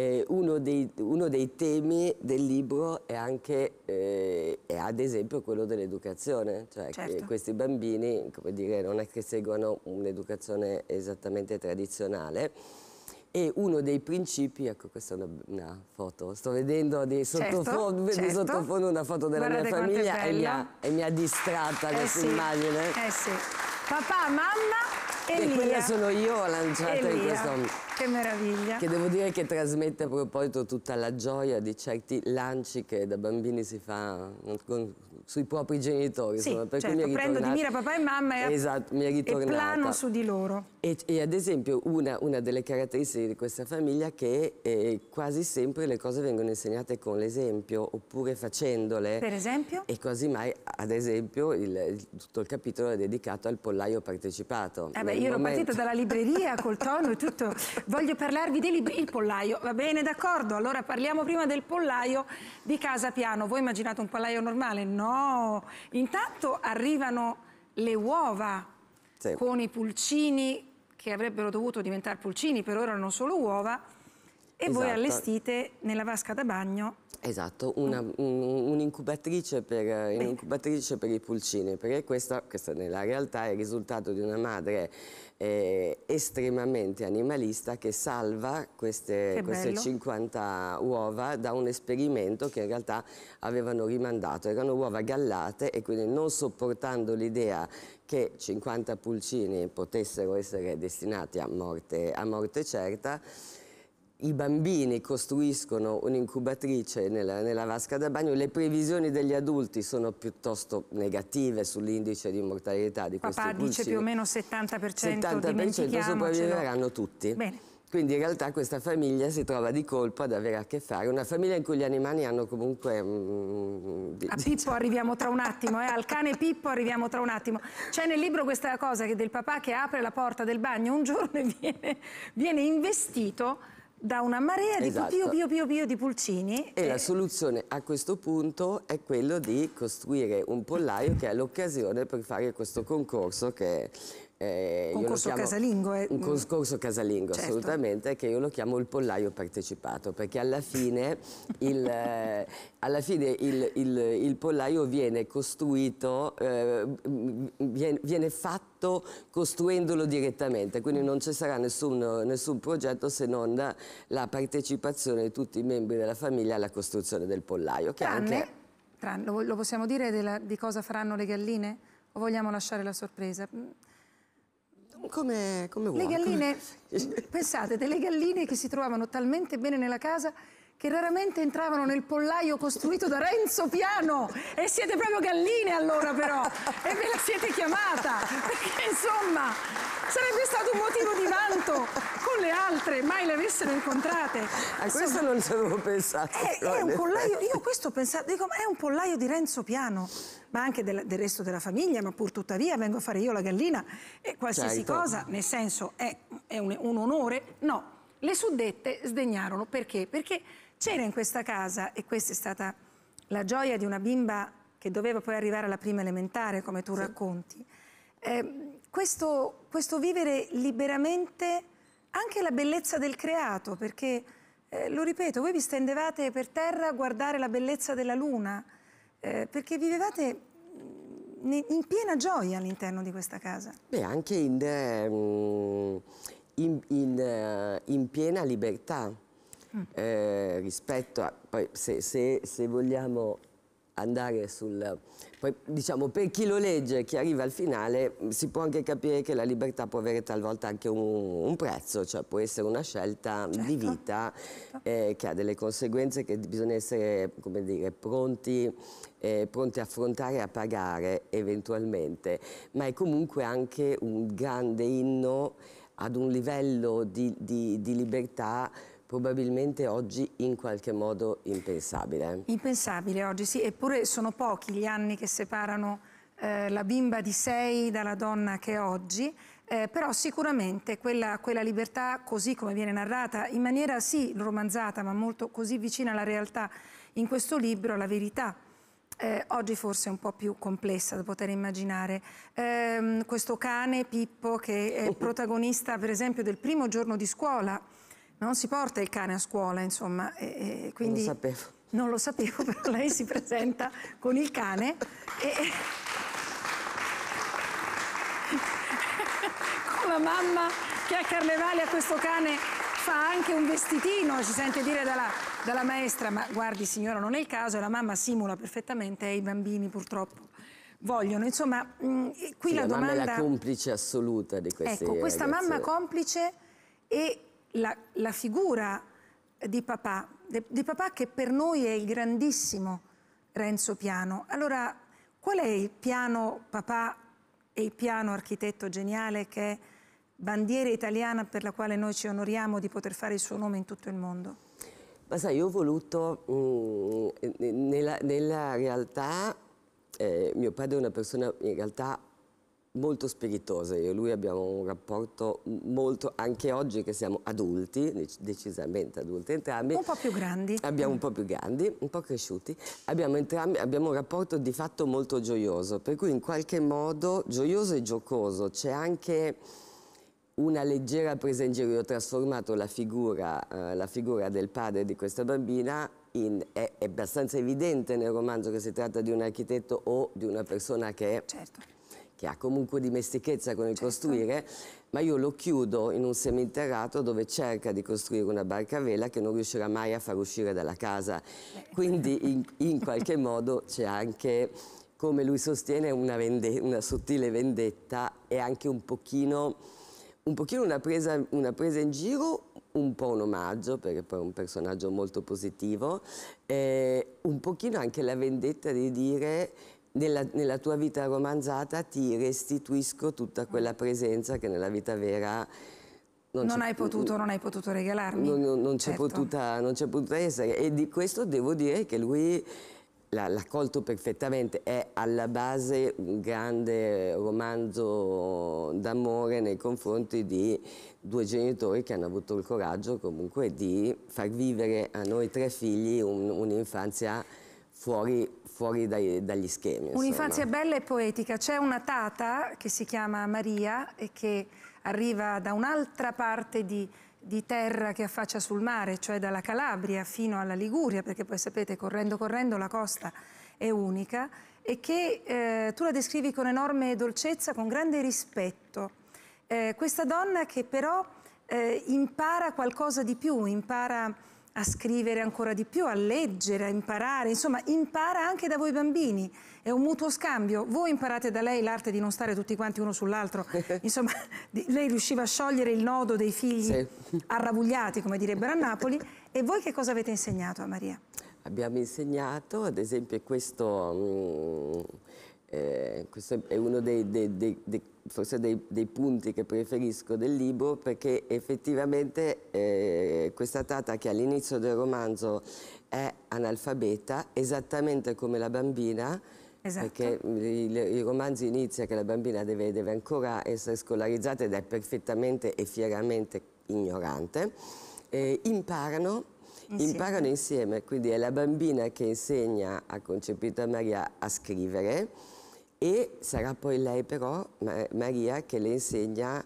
eh, uno, dei, uno, dei, temi del libro è anche, eh, è ad esempio, quello dell'educazione, cioè certo. questi bambini, come dire, non è che seguono un'educazione esattamente tradizionale, e uno dei principi, ecco questa è una, una foto, sto vedendo di sottofondo, certo, certo. sottofondo una foto della Guardate mia famiglia e mi, ha, e mi ha distratta eh questa sì, immagine. Eh sì. Papà, mamma e quella sono io a lanciata in questo. Che meraviglia. Che devo dire che trasmette a proposito tutta la gioia di certi lanci che da bambini si fa mm, con, sui propri genitori. Sì, insomma, certo, mi è prendo di mira papà e mamma e, esatto, mi è ritornata. e plano su di loro. E, e ad esempio una, una, delle caratteristiche di questa famiglia è che eh, quasi sempre le cose vengono insegnate con l'esempio oppure facendole. Per esempio? E quasi mai, ad esempio, il, tutto il capitolo è dedicato al pollaio partecipato. Eh beh, io ero partita dalla libreria col tono e tutto. Voglio parlarvi del libri, il pollaio, va bene, d'accordo. Allora parliamo prima del pollaio di Casa Piano. Voi immaginate un pollaio normale? No! Intanto arrivano le uova sì. con i pulcini che avrebbero dovuto diventare pulcini, per ora non solo uova e esatto. voi allestite nella vasca da bagno Esatto, un'incubatrice un per, eh, ecco. un per, i pulcini, perché questa, questa, nella realtà è il risultato di una madre eh, estremamente animalista che salva queste, queste 50 uova da un esperimento che in realtà avevano rimandato. Erano uova gallate e quindi non sopportando l'idea che 50 pulcini potessero essere destinati a morte, a morte certa, i bambini costruiscono un'incubatrice nella, nella, vasca da bagno, le previsioni degli adulti sono piuttosto negative sull'indice di mortalità di Papà questi bambini. Papà dice più o meno 70%, 70% sopravviveranno tutti. Bene. Quindi in realtà questa famiglia si trova di colpo ad avere a che fare. Una famiglia in cui gli animali hanno comunque... Mm, a diciamo. Pippo arriviamo tra un attimo, eh? al cane Pippo arriviamo tra un attimo. C'è nel libro questa cosa che del papà che apre la porta del bagno un giorno e viene, viene investito da una marea esatto. di più, più, più, più di pulcini. E, e, la soluzione a questo punto è quello di costruire un pollaio che è l'occasione per fare questo concorso che eh, concorso chiamo, casalingo. Eh. Un concorso casalingo, certo. assolutamente, che io lo chiamo il pollaio partecipato, perché alla fine, il, eh, alla fine il, il, il, pollaio viene costruito, eh, viene, viene, fatto costruendolo direttamente, quindi non ci sarà nessun, nessun progetto se non la partecipazione di tutti i membri della famiglia alla costruzione del pollaio. Che tranne, anche... tranne lo, lo, possiamo dire della, di cosa faranno le galline? O vogliamo lasciare la sorpresa? Come, come vuoi. Le galline, come... pensate, delle galline che si trovavano talmente bene nella casa che raramente entravano nel pollaio costruito da Renzo Piano. E siete proprio galline allora però, e ve la siete chiamata, perché insomma sarebbe stato un motivo di vanto con le altre, mai le avessero incontrate. A questo, questo non ci avevo pensato. È, eh, è un pollaio, io questo pensato, dico, è un pollaio di Renzo Piano, ma anche del, del, resto della famiglia, ma pur tuttavia vengo a fare io la gallina e qualsiasi certo. cosa, nel senso è, è un, un onore, no. Le suddette sdegnarono perché? Perché c'era in questa casa, e questa è stata la gioia di una bimba che doveva poi arrivare alla prima elementare, come tu sì. racconti, eh, questo, questo vivere liberamente anche la bellezza del creato, perché eh, lo ripeto, voi vi stendevate per terra a guardare la bellezza della luna, eh, perché vivevate mm, in piena gioia all'interno di questa casa. Beh, anche in, ehm, in, in, eh, in piena libertà. Mm. Eh, rispetto a, poi se, se, se vogliamo andare sul... Poi, diciamo, per chi lo legge, e chi arriva al finale, mm, si può anche capire che la libertà può avere talvolta anche un, un prezzo, cioè può essere una scelta certo. di vita certo. eh, che ha delle conseguenze che bisogna essere, come dire, pronti, eh, pronti a affrontare e a pagare eventualmente, ma è comunque anche un grande inno ad un livello di, di, di libertà probabilmente oggi in qualche modo impensabile. Impensabile oggi, sì, eppure sono pochi gli anni che separano eh, la bimba di sei dalla donna che è oggi, eh, però sicuramente quella, quella, libertà, così come viene narrata, in maniera sì romanzata, ma molto così vicina alla realtà, in questo libro, la verità, eh, oggi forse è un po' più complessa da poter immaginare. Ehm, questo cane, Pippo, che è il protagonista per esempio del primo giorno di scuola, ma non si porta il cane a scuola, insomma. E, e quindi... Non lo sapevo. Non lo sapevo, però lei si presenta con il cane e... con la mamma che a Carnevale a questo cane fa anche un vestitino, si sente dire dalla, dalla maestra, ma guardi signora, non è il caso, e la mamma simula perfettamente e i bambini purtroppo vogliono. Insomma, mh, mm, qui sì, la, la domanda... La mamma è la complice assoluta di queste Ecco, questa ragazze. mamma complice e la, la figura di papà, di papà che per noi è il grandissimo Renzo Piano. Allora, qual è il piano papà e il piano architetto geniale che è bandiera italiana per la quale noi ci onoriamo di poter fare il suo nome in tutto il mondo? Ma sai, io ho voluto, mh, mm, nella, nella, realtà, eh, mio padre è una persona in realtà molto spiritosa io e lui abbiamo un rapporto molto, anche oggi che siamo adulti, decisamente adulti entrambi. Un po' più grandi. Abbiamo un po' più grandi, un po' cresciuti. Abbiamo, entrambi, abbiamo un rapporto di fatto molto gioioso, per cui in qualche modo gioioso e giocoso c'è anche una leggera presa in giro, io ho trasformato la figura, eh, la figura del padre di questa bambina in, è, è, abbastanza evidente nel romanzo che si tratta di un architetto o di una persona che certo che ha comunque dimestichezza con il certo. costruire, ma io lo chiudo in un seminterrato dove cerca di costruire una barca a vela che non riuscirà mai a far uscire dalla casa. Quindi in, in qualche modo c'è anche, come lui sostiene, una, vende, una, sottile vendetta e anche un pochino, un pochino una, presa, una presa in giro, un po' un omaggio, perché poi è un personaggio molto positivo, eh, un pochino anche la vendetta di dire nella, nella, tua vita romanzata ti restituisco tutta quella presenza che nella vita vera non, non hai potuto, non hai potuto regalarmi. Non, non, non c'è certo. potuta, potuta, essere. E di questo devo dire che lui l'ha, colto perfettamente. È alla base un grande romanzo d'amore nei confronti di due genitori che hanno avuto il coraggio comunque di far vivere a noi tre figli un'infanzia un fuori fuori dai, dagli schemi. Un'infanzia bella e poetica. C'è una tata che si chiama Maria e che arriva da un'altra parte di, di, terra che affaccia sul mare, cioè dalla Calabria fino alla Liguria, perché poi sapete, correndo correndo la costa è unica, e che eh, tu la descrivi con enorme dolcezza, con grande rispetto. Eh, questa donna che però eh, impara qualcosa di più, impara a scrivere ancora di più, a leggere, a imparare, insomma impara anche da voi bambini, è un mutuo scambio, voi imparate da lei l'arte di non stare tutti quanti uno sull'altro, insomma lei riusciva a sciogliere il nodo dei figli sì. arravogliati, come direbbero a Napoli, e voi che cosa avete insegnato a Maria? Abbiamo insegnato, ad esempio questo... Um eh, questo è uno dei, dei, dei, forse dei, punti che preferisco del libro perché effettivamente eh, questa tata che all'inizio del romanzo è analfabeta, esattamente come la bambina, Esatto. Perché il romanzo inizia che la bambina deve, deve, ancora essere scolarizzata ed è perfettamente e fieramente ignorante. E eh, imparano, insieme. imparano insieme, quindi è la bambina che insegna a Concepita Maria a scrivere e sarà poi lei però, Maria, che le insegna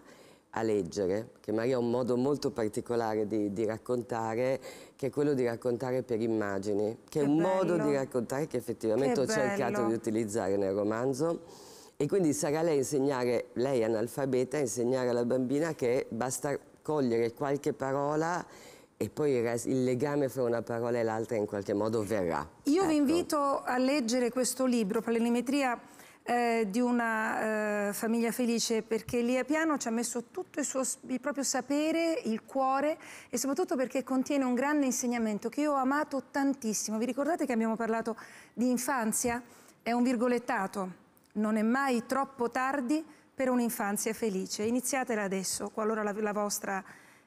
a leggere, che Maria ha un modo molto particolare di, di raccontare, che è quello di raccontare per immagini, che, che è un bello. modo di raccontare che effettivamente che ho bello. cercato di utilizzare nel romanzo. E quindi sarà lei a insegnare, lei analfabeta, a insegnare alla bambina che basta cogliere qualche parola e poi il, resto, il, legame fra una parola e l'altra in qualche modo verrà. Io ecco. vi invito a leggere questo libro, Palenimetria eh, di una eh, famiglia felice perché Lia Piano ci ha messo tutto il, suo, il proprio sapere, il cuore e soprattutto perché contiene un grande insegnamento che io ho amato tantissimo. Vi ricordate che abbiamo parlato di infanzia? È un virgolettato, non è mai troppo tardi per un'infanzia felice. Iniziatela adesso, qualora la, la vostra,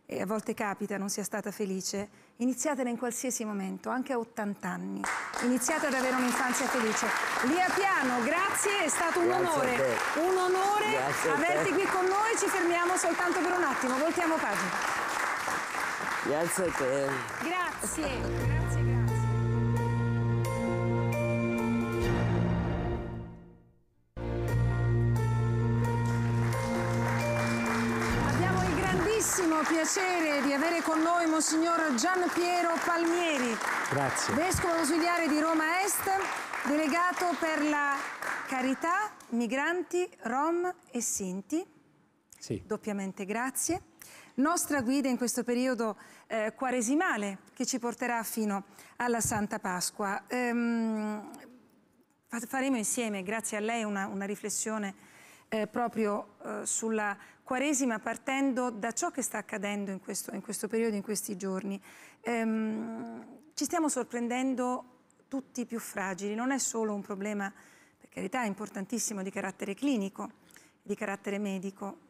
eh, a volte capita, non sia stata felice iniziatela in qualsiasi momento, anche a 80 anni. Iniziate ad avere un'infanzia felice. Lia Piano, grazie, è stato un grazie onore. Un onore grazie averti qui con noi, ci fermiamo soltanto per un attimo, voltiamo pagina. Grazie a te. Grazie. grazie. grandissimo piacere di avere con noi Monsignor Gian Piero Palmieri. Grazie. Vescovo ausiliare di Roma Est, delegato per la carità, migranti, rom e sinti. Sì. Doppiamente grazie. Nostra guida in questo periodo eh, quaresimale che ci porterà fino alla Santa Pasqua. Ehm, faremo insieme, grazie a lei, una, una riflessione eh, proprio eh, sulla Quaresima partendo da ciò che sta accadendo in questo, in questo periodo, in questi giorni. Ehm, ci stiamo sorprendendo tutti più fragili, non è solo un problema, per carità, importantissimo di carattere clinico, di carattere medico,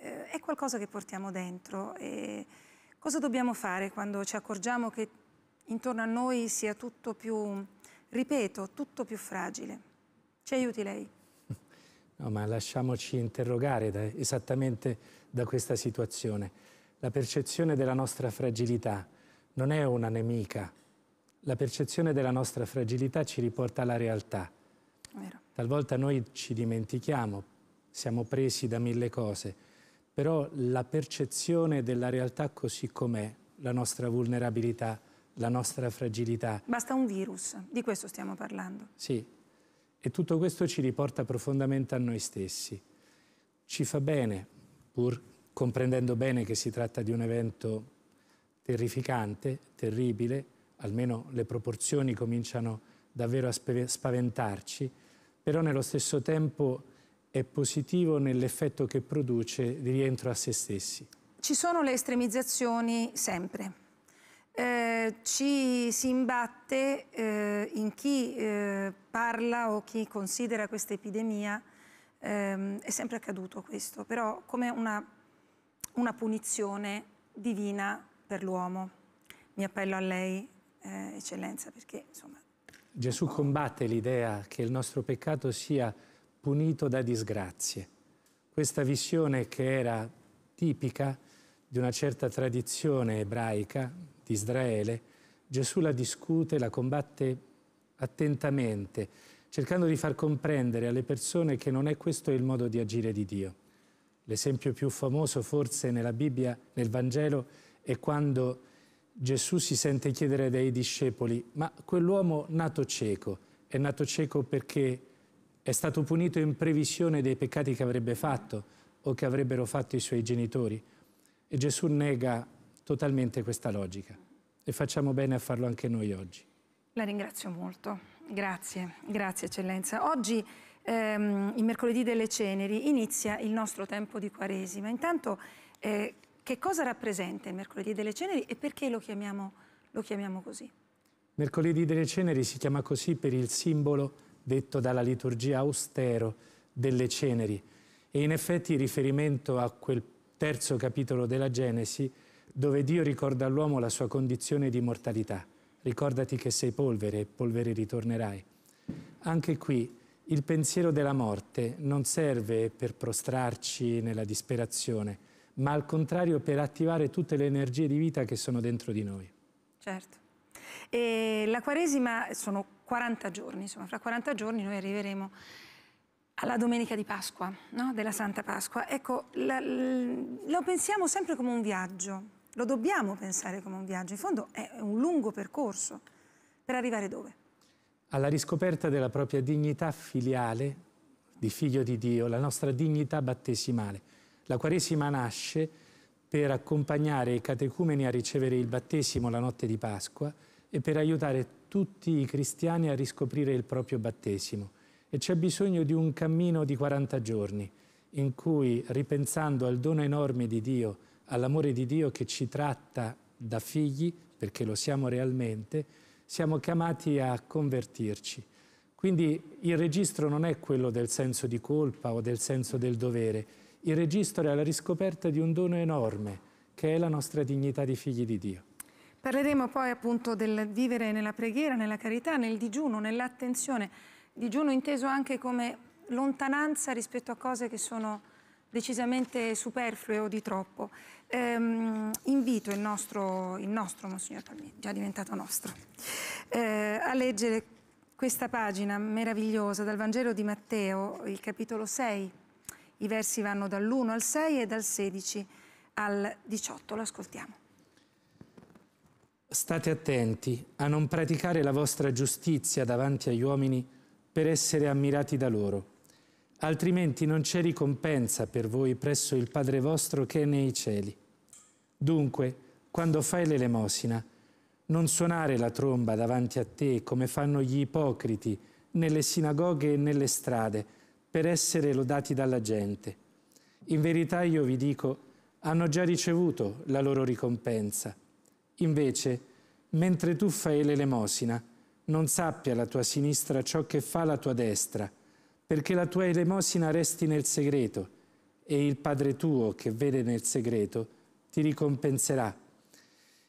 ehm, è qualcosa che portiamo dentro. E cosa dobbiamo fare quando ci accorgiamo che intorno a noi sia tutto più, ripeto, tutto più fragile? Ci aiuti lei. No, ma lasciamoci interrogare da, esattamente da questa situazione. La percezione della nostra fragilità non è una nemica. La percezione della nostra fragilità ci riporta alla realtà. Vero. Talvolta noi ci dimentichiamo, siamo presi da mille cose, però la percezione della realtà così com'è, la nostra vulnerabilità, la nostra fragilità. Basta un virus, di questo stiamo parlando. Sì, e tutto questo ci riporta profondamente a noi stessi. Ci fa bene, pur comprendendo bene che si tratta di un evento terrificante, terribile, almeno le proporzioni cominciano davvero a spaventarci, però nello stesso tempo è positivo nell'effetto che produce di rientro a se stessi. Ci sono le estremizzazioni sempre, eh, ci si imbatte eh, in chi eh, parla o chi considera questa epidemia, ehm, è sempre accaduto questo, però come una, una punizione divina per l'uomo. Mi appello a lei, eh, eccellenza, perché insomma... Gesù combatte l'idea che il nostro peccato sia punito da disgrazie. Questa visione che era tipica di una certa tradizione ebraica, di Israele, Gesù la discute, la combatte attentamente, cercando di far comprendere alle persone che non è questo il modo di agire di Dio. L'esempio più famoso forse nella Bibbia, nel Vangelo, è quando Gesù si sente chiedere dai discepoli, ma quell'uomo nato cieco, è nato cieco perché è stato punito in previsione dei peccati che avrebbe fatto o che avrebbero fatto i suoi genitori. E Gesù nega totalmente questa logica e facciamo bene a farlo anche noi oggi. La ringrazio molto, grazie, grazie eccellenza. Oggi, ehm, il mercoledì delle ceneri, inizia il nostro tempo di Quaresima. Intanto, eh, che cosa rappresenta il mercoledì delle ceneri e perché lo chiamiamo, lo chiamiamo così? Mercoledì delle ceneri si chiama così per il simbolo detto dalla liturgia austero delle ceneri e in effetti il riferimento a quel terzo capitolo della Genesi dove Dio ricorda all'uomo la sua condizione di mortalità. Ricordati che sei polvere e polvere ritornerai. Anche qui il pensiero della morte non serve per prostrarci nella disperazione, ma al contrario per attivare tutte le energie di vita che sono dentro di noi. Certo. E la Quaresima sono 40 giorni, insomma, fra 40 giorni noi arriveremo alla domenica di Pasqua, no? della Santa Pasqua. Ecco, la, la, lo pensiamo sempre come un viaggio, lo dobbiamo pensare come un viaggio, in fondo è un lungo percorso. Per arrivare dove? Alla riscoperta della propria dignità filiale di figlio di Dio, la nostra dignità battesimale. La Quaresima nasce per accompagnare i catecumeni a ricevere il battesimo la notte di Pasqua e per aiutare tutti i cristiani a riscoprire il proprio battesimo. E c'è bisogno di un cammino di 40 giorni in cui, ripensando al dono enorme di Dio, all'amore di Dio che ci tratta da figli, perché lo siamo realmente, siamo chiamati a convertirci. Quindi il registro non è quello del senso di colpa o del senso del dovere, il registro è la riscoperta di un dono enorme che è la nostra dignità di figli di Dio. Parleremo poi appunto del vivere nella preghiera, nella carità, nel digiuno, nell'attenzione. Digiuno inteso anche come lontananza rispetto a cose che sono decisamente superflue o di troppo ehm, invito il nostro, il nostro Monsignor Palmieri, già diventato nostro, eh, a leggere questa pagina meravigliosa dal Vangelo di Matteo, il capitolo 6. I versi vanno dall'1 al 6 e dal 16 al 18. Lo ascoltiamo. State attenti a non praticare la vostra giustizia davanti agli uomini per essere ammirati da loro, altrimenti non c'è ricompensa per voi presso il Padre vostro che è nei cieli. Dunque, quando fai l'elemosina, non suonare la tromba davanti a te come fanno gli ipocriti nelle sinagoghe e nelle strade per essere lodati dalla gente. In verità io vi dico, hanno già ricevuto la loro ricompensa. Invece, mentre tu fai l'elemosina, non sappia la tua sinistra ciò che fa la tua destra, perché la tua elemosina resti nel segreto, e il Padre tuo che vede nel segreto, ti ricompenserà.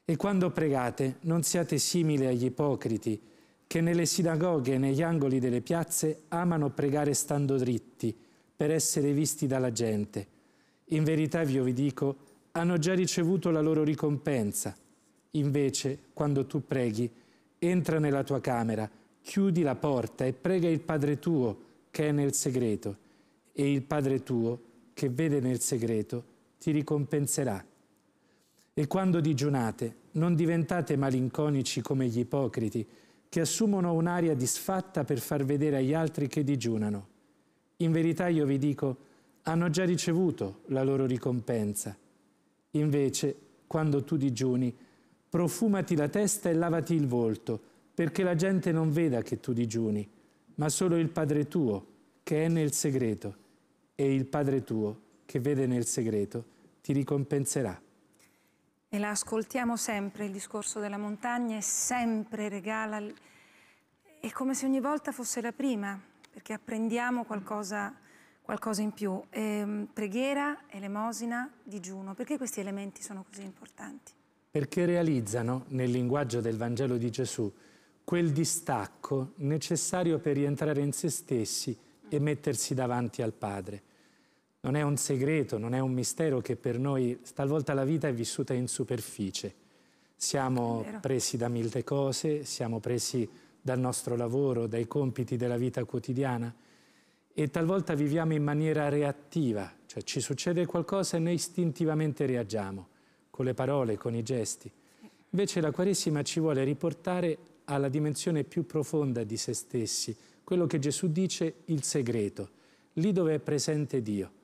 E quando pregate, non siate simili agli ipocriti, che nelle sinagoghe e negli angoli delle piazze amano pregare stando dritti, per essere visti dalla gente. In verità vi dico, hanno già ricevuto la loro ricompensa. Invece, quando tu preghi, entra nella tua camera, chiudi la porta e prega il Padre tuo che è nel segreto, e il Padre tuo che vede nel segreto ti ricompenserà. E quando digiunate, non diventate malinconici come gli ipocriti, che assumono un'aria disfatta per far vedere agli altri che digiunano. In verità io vi dico, hanno già ricevuto la loro ricompensa. Invece, quando tu digiuni, profumati la testa e lavati il volto, perché la gente non veda che tu digiuni, ma solo il Padre tuo, che è nel segreto, e il Padre tuo, che vede nel segreto, ti ricompenserà. E la ascoltiamo sempre, il discorso della montagna, è sempre regala... È come se ogni volta fosse la prima, perché apprendiamo qualcosa, qualcosa in più. E, ehm, preghiera, elemosina, digiuno. Perché questi elementi sono così importanti? Perché realizzano, nel linguaggio del Vangelo di Gesù, quel distacco necessario per rientrare in se stessi e mettersi davanti al Padre non è un segreto, non è un mistero che per noi talvolta la vita è vissuta in superficie. Siamo presi da mille cose, siamo presi dal nostro lavoro, dai compiti della vita quotidiana e talvolta viviamo in maniera reattiva, cioè ci succede qualcosa e noi istintivamente reagiamo, con le parole, con i gesti. Invece la Quaresima ci vuole riportare alla dimensione più profonda di se stessi, quello che Gesù dice il segreto, lì dove è presente Dio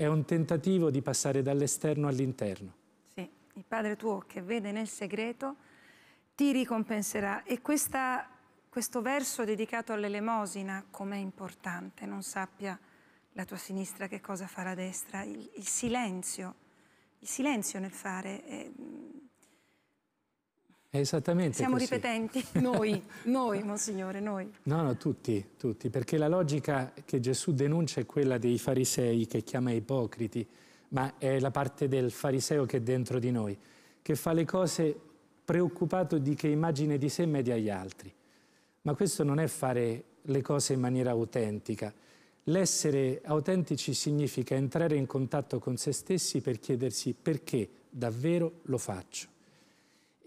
è un tentativo di passare dall'esterno all'interno. Sì, il Padre tuo che vede nel segreto ti ricompenserà e questa, questo verso dedicato all'elemosina com'è importante, non sappia la tua sinistra che cosa fa la destra, il, il silenzio, il silenzio nel fare, è, eh, esattamente Siamo così. ripetenti, noi, noi, Monsignore, noi. No, no, tutti, tutti, perché la logica che Gesù denuncia è quella dei farisei che chiama ipocriti, ma è la parte del fariseo che è dentro di noi, che fa le cose preoccupato di che immagine di sé media agli altri. Ma questo non è fare le cose in maniera autentica. L'essere autentici significa entrare in contatto con se stessi per chiedersi perché davvero lo faccio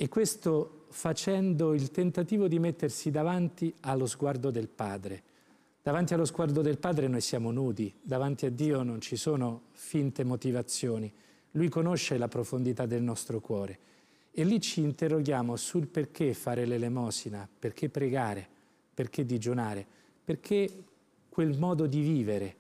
e questo facendo il tentativo di mettersi davanti allo sguardo del Padre. Davanti allo sguardo del Padre noi siamo nudi, davanti a Dio non ci sono finte motivazioni, Lui conosce la profondità del nostro cuore e lì ci interroghiamo sul perché fare l'elemosina, perché pregare, perché digiunare, perché quel modo di vivere.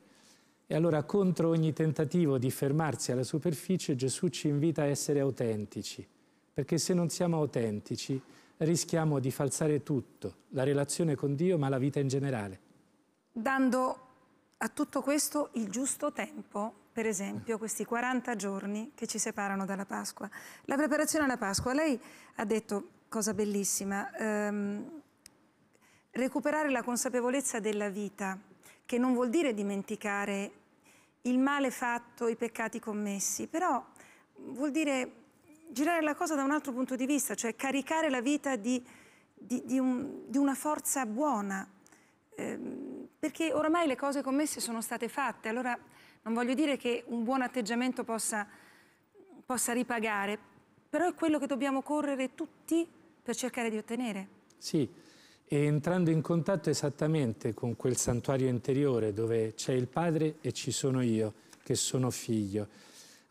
E allora contro ogni tentativo di fermarsi alla superficie Gesù ci invita a essere autentici, perché se non siamo autentici rischiamo di falsare tutto, la relazione con Dio ma la vita in generale. Dando a tutto questo il giusto tempo, per esempio questi 40 giorni che ci separano dalla Pasqua. La preparazione alla Pasqua, lei ha detto cosa bellissima, ehm, recuperare la consapevolezza della vita, che non vuol dire dimenticare il male fatto, i peccati commessi, però vuol dire girare la cosa da un altro punto di vista, cioè caricare la vita di, di, di, un, di una forza buona, ehm, perché oramai le cose commesse sono state fatte, allora non voglio dire che un buon atteggiamento possa, possa ripagare, però è quello che dobbiamo correre tutti per cercare di ottenere. Sì, e entrando in contatto esattamente con quel santuario interiore dove c'è il padre e ci sono io, che sono figlio.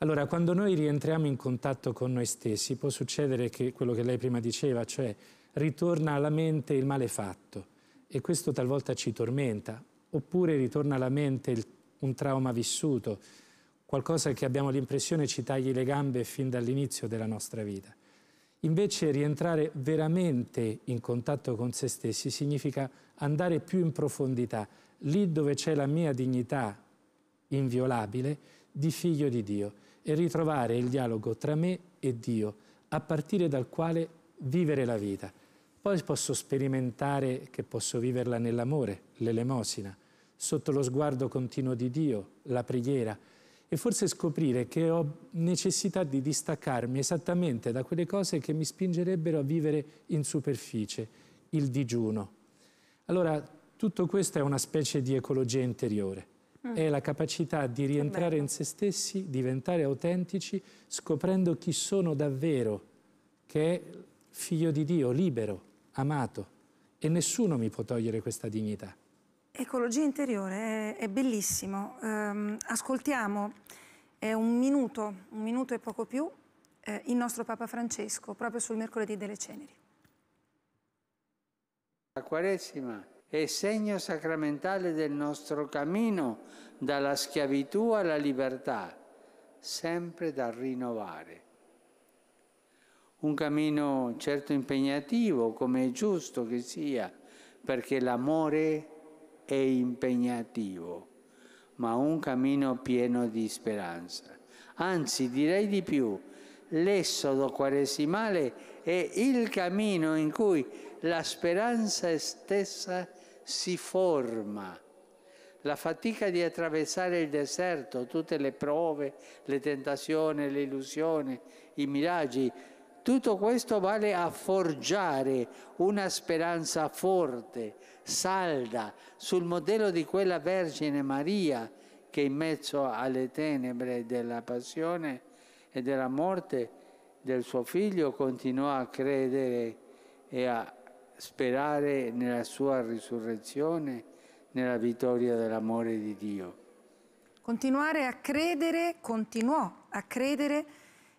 Allora, quando noi rientriamo in contatto con noi stessi, può succedere che quello che lei prima diceva, cioè ritorna alla mente il male fatto e questo talvolta ci tormenta, oppure ritorna alla mente il, un trauma vissuto, qualcosa che abbiamo l'impressione ci tagli le gambe fin dall'inizio della nostra vita. Invece rientrare veramente in contatto con se stessi significa andare più in profondità, lì dove c'è la mia dignità inviolabile di figlio di Dio e ritrovare il dialogo tra me e Dio, a partire dal quale vivere la vita. Poi posso sperimentare che posso viverla nell'amore, l'elemosina, sotto lo sguardo continuo di Dio, la preghiera, e forse scoprire che ho necessità di distaccarmi esattamente da quelle cose che mi spingerebbero a vivere in superficie, il digiuno. Allora, tutto questo è una specie di ecologia interiore. Mm. è la capacità di rientrare in se stessi, diventare autentici, scoprendo chi sono davvero, che è figlio di Dio, libero, amato. E nessuno mi può togliere questa dignità. Ecologia interiore è, è bellissimo. Um, ascoltiamo, è un minuto, un minuto e poco più, eh, il nostro Papa Francesco, proprio sul mercoledì delle ceneri. La Quaresima è segno sacramentale del nostro cammino dalla schiavitù alla libertà, sempre da rinnovare. Un cammino certo impegnativo, come è giusto che sia, perché l'amore è impegnativo, ma un cammino pieno di speranza. Anzi, direi di più, l'esodo quaresimale è il cammino in cui la speranza stessa è si forma. La fatica di attraversare il deserto, tutte le prove, le tentazioni, le illusioni, i miraggi, tutto questo vale a forgiare una speranza forte, salda, sul modello di quella Vergine Maria che in mezzo alle tenebre della passione e della morte del suo figlio continuò a credere e a sperare nella sua risurrezione, nella vittoria dell'amore di Dio. Continuare a credere, continuò a credere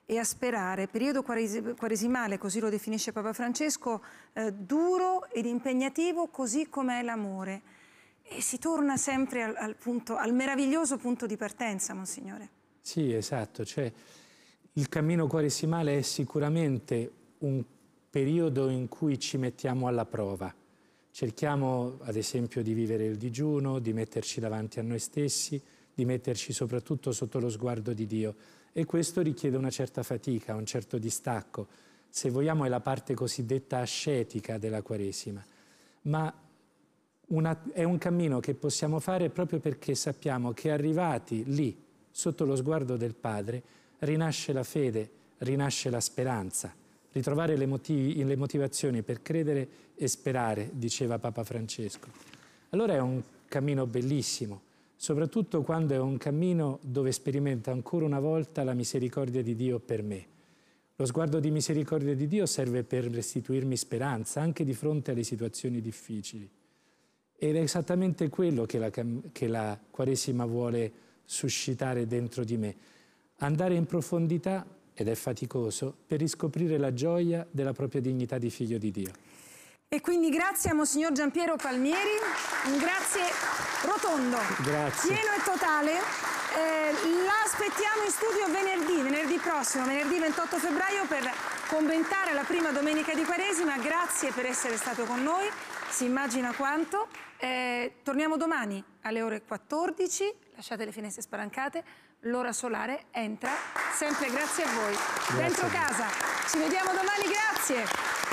e a sperare. Periodo quaresimale, così lo definisce Papa Francesco, eh, duro ed impegnativo, così com'è l'amore. E si torna sempre al, al, punto, al meraviglioso punto di partenza, Monsignore. Sì, esatto. Cioè, il cammino quaresimale è sicuramente un periodo in cui ci mettiamo alla prova. Cerchiamo ad esempio di vivere il digiuno, di metterci davanti a noi stessi, di metterci soprattutto sotto lo sguardo di Dio e questo richiede una certa fatica, un certo distacco. Se vogliamo è la parte cosiddetta ascetica della Quaresima, ma una, è un cammino che possiamo fare proprio perché sappiamo che arrivati lì, sotto lo sguardo del Padre, rinasce la fede, rinasce la speranza ritrovare le, motivi, le motivazioni per credere e sperare, diceva Papa Francesco. Allora è un cammino bellissimo, soprattutto quando è un cammino dove sperimenta ancora una volta la misericordia di Dio per me. Lo sguardo di misericordia di Dio serve per restituirmi speranza anche di fronte alle situazioni difficili. Ed è esattamente quello che la, che la Quaresima vuole suscitare dentro di me. Andare in profondità ed è faticoso per riscoprire la gioia della propria dignità di figlio di Dio. E quindi grazie a Monsignor Giampiero Palmieri, un grazie rotondo, grazie. pieno e totale. Eh, la aspettiamo in studio venerdì, venerdì prossimo, venerdì 28 febbraio per commentare la prima domenica di Quaresima. Grazie per essere stato con noi, si immagina quanto. Eh, torniamo domani alle ore 14, lasciate le finestre spalancate l'ora solare entra sempre grazie a voi grazie dentro casa. Ci vediamo domani, grazie.